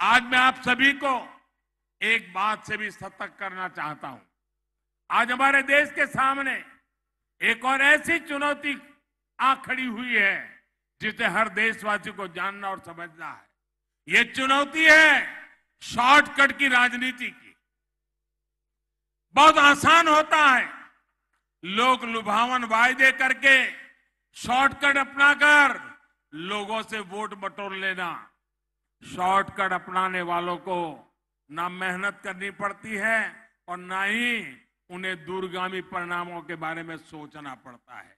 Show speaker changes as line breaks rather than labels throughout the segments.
आज मैं आप सभी को एक बात से भी सतर्क करना चाहता हूं आज हमारे देश के सामने एक और ऐसी चुनौती आ खड़ी हुई है जिसे हर देशवासी को जानना और समझना है ये चुनौती है शॉर्टकट की राजनीति की बहुत आसान होता है लोग लुभावन वायदे करके शॉर्टकट अपनाकर लोगों से वोट बटोर लेना शॉर्टकट अपनाने वालों को ना मेहनत करनी पड़ती है और ना ही उन्हें दूरगामी परिणामों के बारे में सोचना पड़ता है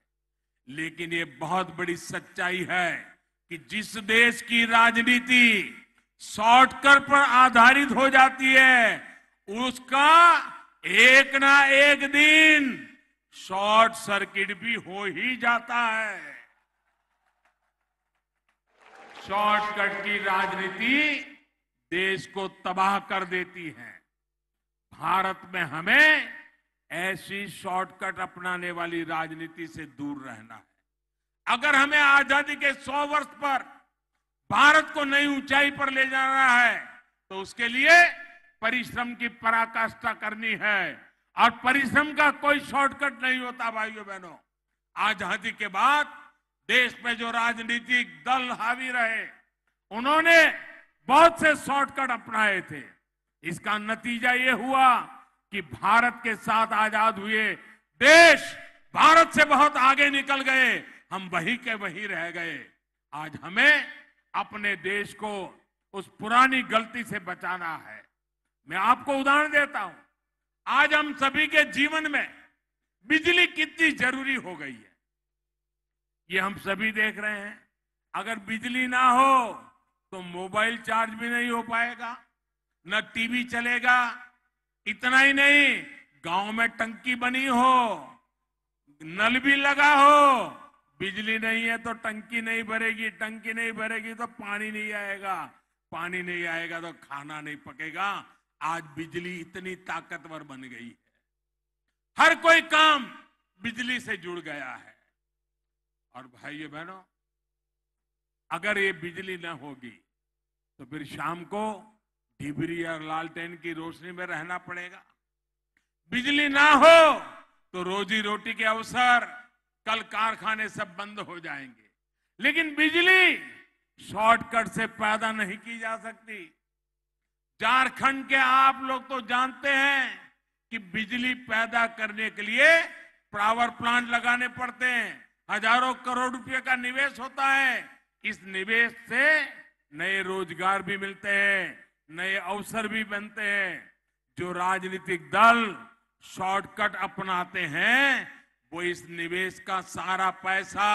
लेकिन ये बहुत बड़ी सच्चाई है कि जिस देश की राजनीति शॉर्टकट पर आधारित हो जाती है उसका एक ना एक दिन शॉर्ट सर्किट भी हो ही जाता है शॉर्टकट की राजनीति देश को तबाह कर देती है भारत में हमें ऐसी शॉर्टकट अपनाने वाली राजनीति से दूर रहना है अगर हमें आजादी के सौ वर्ष पर भारत को नई ऊंचाई पर ले जाना है तो उसके लिए परिश्रम की पराकाष्ठा करनी है और परिश्रम का कोई शॉर्टकट नहीं होता भाइयों बहनों आजादी के बाद देश में जो राजनीतिक दल हावी रहे उन्होंने बहुत से शॉर्टकट अपनाए थे इसका नतीजा ये हुआ कि भारत के साथ आजाद हुए देश भारत से बहुत आगे निकल गए हम वही के वही रह गए आज हमें अपने देश को उस पुरानी गलती से बचाना है मैं आपको उदाहरण देता हूं आज हम सभी के जीवन में बिजली कितनी जरूरी हो गई है ये हम सभी देख रहे हैं अगर बिजली ना हो तो मोबाइल चार्ज भी नहीं हो पाएगा न टीवी चलेगा इतना ही नहीं गांव में टंकी बनी हो नल भी लगा हो बिजली नहीं है तो टंकी नहीं भरेगी टंकी नहीं भरेगी तो पानी नहीं आएगा पानी नहीं आएगा तो खाना नहीं पकेगा आज बिजली इतनी ताकतवर बन गई है हर कोई काम बिजली से जुड़ गया है और भाइयों बहनों अगर ये बिजली न होगी तो फिर शाम को डिबरी और लालटेन की रोशनी में रहना पड़ेगा बिजली ना हो तो रोजी रोटी के अवसर कल कारखाने सब बंद हो जाएंगे लेकिन बिजली शॉर्टकट से पैदा नहीं की जा सकती झारखंड के आप लोग तो जानते हैं कि बिजली पैदा करने के लिए पावर प्लांट लगाने पड़ते हैं हजारों करोड़ रुपए का निवेश होता है इस निवेश से नए रोजगार भी मिलते हैं नए अवसर भी बनते हैं जो राजनीतिक दल शॉर्टकट अपनाते हैं वो इस निवेश का सारा पैसा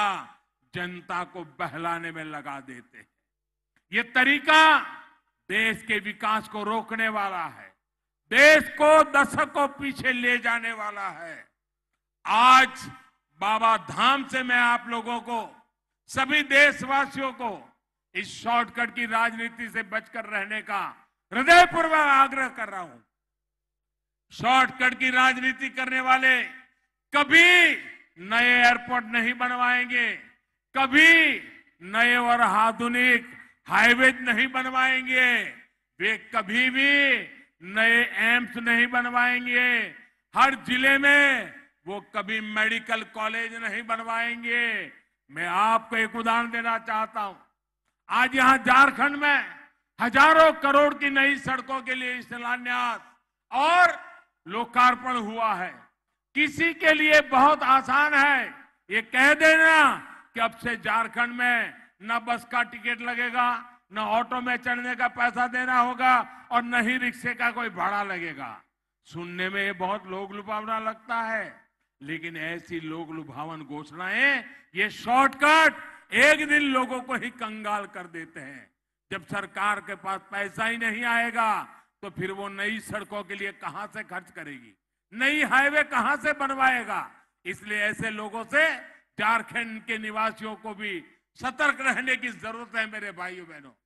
जनता को बहलाने में लगा देते हैं ये तरीका देश के विकास को रोकने वाला है देश को दशकों पीछे ले जाने वाला है आज बाबा धाम से मैं आप लोगों को सभी देशवासियों को इस शॉर्टकट की राजनीति से बचकर रहने का हृदयपूर्वक आग्रह कर रहा हूं शॉर्टकट की राजनीति करने वाले कभी नए एयरपोर्ट नहीं बनवाएंगे कभी नए और आधुनिक हाईवे नहीं बनवाएंगे वे कभी भी नए एम्स नहीं बनवाएंगे हर जिले में वो कभी मेडिकल कॉलेज नहीं बनवाएंगे मैं आपको एक उदाहरण देना चाहता हूं आज यहां झारखंड में हजारों करोड़ की नई सड़कों के लिए शिलान्यास और लोकार्पण हुआ है किसी के लिए बहुत आसान है ये कह देना कि अब से झारखंड में न बस का टिकट लगेगा न ऑटो में चढ़ने का पैसा देना होगा और न ही रिक्शे का कोई भाड़ा लगेगा सुनने में ये बहुत लोग लुभावना लगता है लेकिन ऐसी लोक लुभावन घोषणाएं ये शॉर्टकट एक दिन लोगों को ही कंगाल कर देते हैं जब सरकार के पास पैसा ही नहीं आएगा तो फिर वो नई सड़कों के लिए कहां से खर्च करेगी नई हाईवे कहां से बनवाएगा इसलिए ऐसे लोगों से झारखंड के निवासियों को भी सतर्क रहने की जरूरत है मेरे भाइयों बहनों